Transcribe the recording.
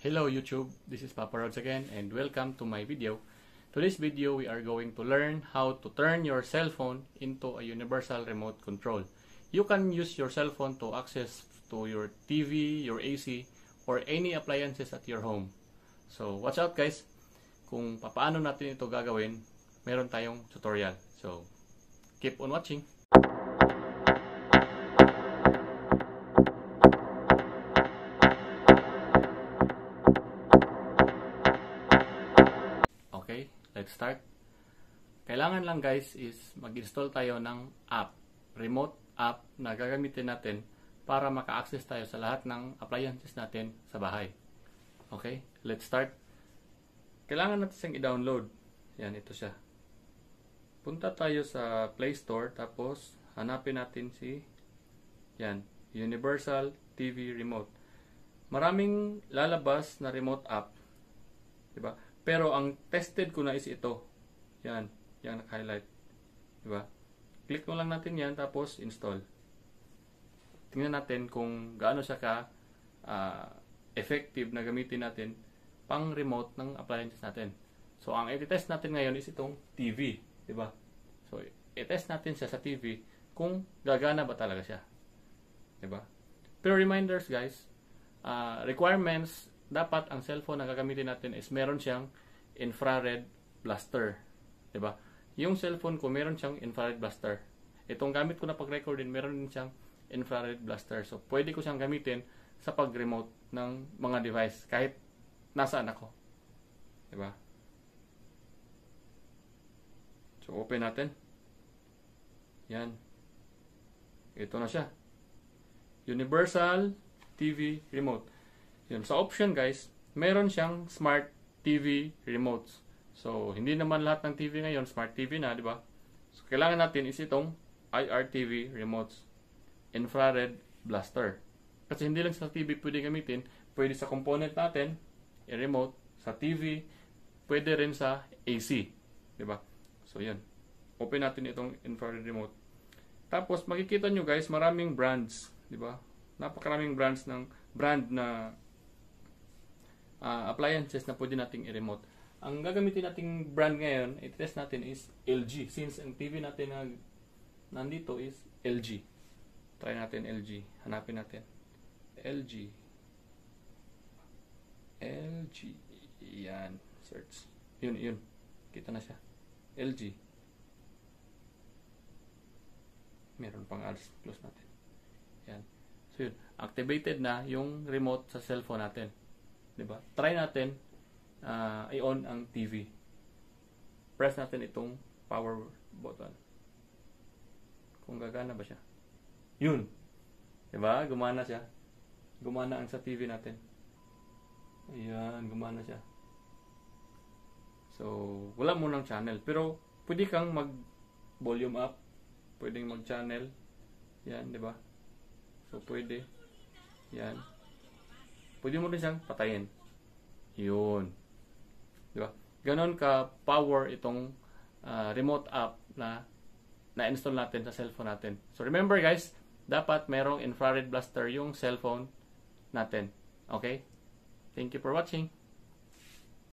Hello YouTube, this is Papa Rods again and welcome to my video. Today's video we are going to learn how to turn your cell phone into a universal remote control. You can use your cell phone to access to your TV, your AC, or any appliances at your home. So watch out guys, kung paano natin ito gagawin, meron tayong tutorial. So keep on watching. Let's start. Kailangan lang guys is mag-install tayo ng app, remote app na gagamitin natin para maka-access tayo sa lahat ng appliances natin sa bahay. Okay, let's start. Kailangan natin siyang i-download. Yan, ito siya. Punta tayo sa Play Store tapos hanapin natin si yan, Universal TV Remote. Maraming lalabas na remote app. 'Di ba? Pero ang tested ko na is ito. Yan. Yan naka-highlight. Diba? Click mo lang natin yan tapos install. Tingnan natin kung gaano siya ka uh, effective na gamitin natin pang remote ng appliances natin. So, ang i-test natin ngayon is itong TV. Diba? So, i-test natin siya sa TV kung gagana ba talaga siya. Diba? Pero reminders guys, uh, requirements dapat ang cellphone na gagamitin natin is meron siyang infrared blaster. ba? Diba? Yung cellphone ko, meron siyang infrared blaster. Itong gamit ko na pag-record din, meron din siyang infrared blaster. So, pwede ko siyang gamitin sa pag-remote ng mga device kahit nasaan ako. ba? Diba? So, open natin. Yan. Ito na siya. Universal TV Remote. Yun. Sa option guys, meron siyang smart TV remotes. So, hindi naman lahat ng TV ngayon smart TV na, di ba? So, kailangan natin is itong IR TV remotes. Infrared blaster. Kasi hindi lang sa TV pwede gamitin, pwede sa component natin, remote, sa TV, pwede rin sa AC. di ba? So, yun. Open natin itong infrared remote. Tapos, makikita nyo guys, maraming brands. di ba? Napakaraming brands ng brand na uh, appliances na pwede nating i-remote. Ang gagamitin nating brand ngayon, i-test natin is LG. Since ang TV natin na nandito is LG. Try natin LG. Hanapin natin. LG. LG. Yan. Search. Yun, yun. Kita na siya. LG. Meron pang ads. Close natin. Yan. So yun. Activated na yung remote sa cellphone natin. 'di ba? Try natin uh, i-on ang TV. Press natin itong power button. Kung gagana ba siya? Yun. 'Di ba? Gumana siya. Gumana ang sa TV natin. Ayan, gumana siya. So, wala mo ng channel. Pero, pwede kang mag volume up. Pwedeng mag channel. Yan, di ba? So, pwede. Yan pwede mo rin siyang patayin. Yun. Di ba? Ganon ka power itong uh, remote app na na-install natin sa cellphone natin. So remember guys, dapat merong infrared blaster yung cellphone natin. Okay? Thank you for watching.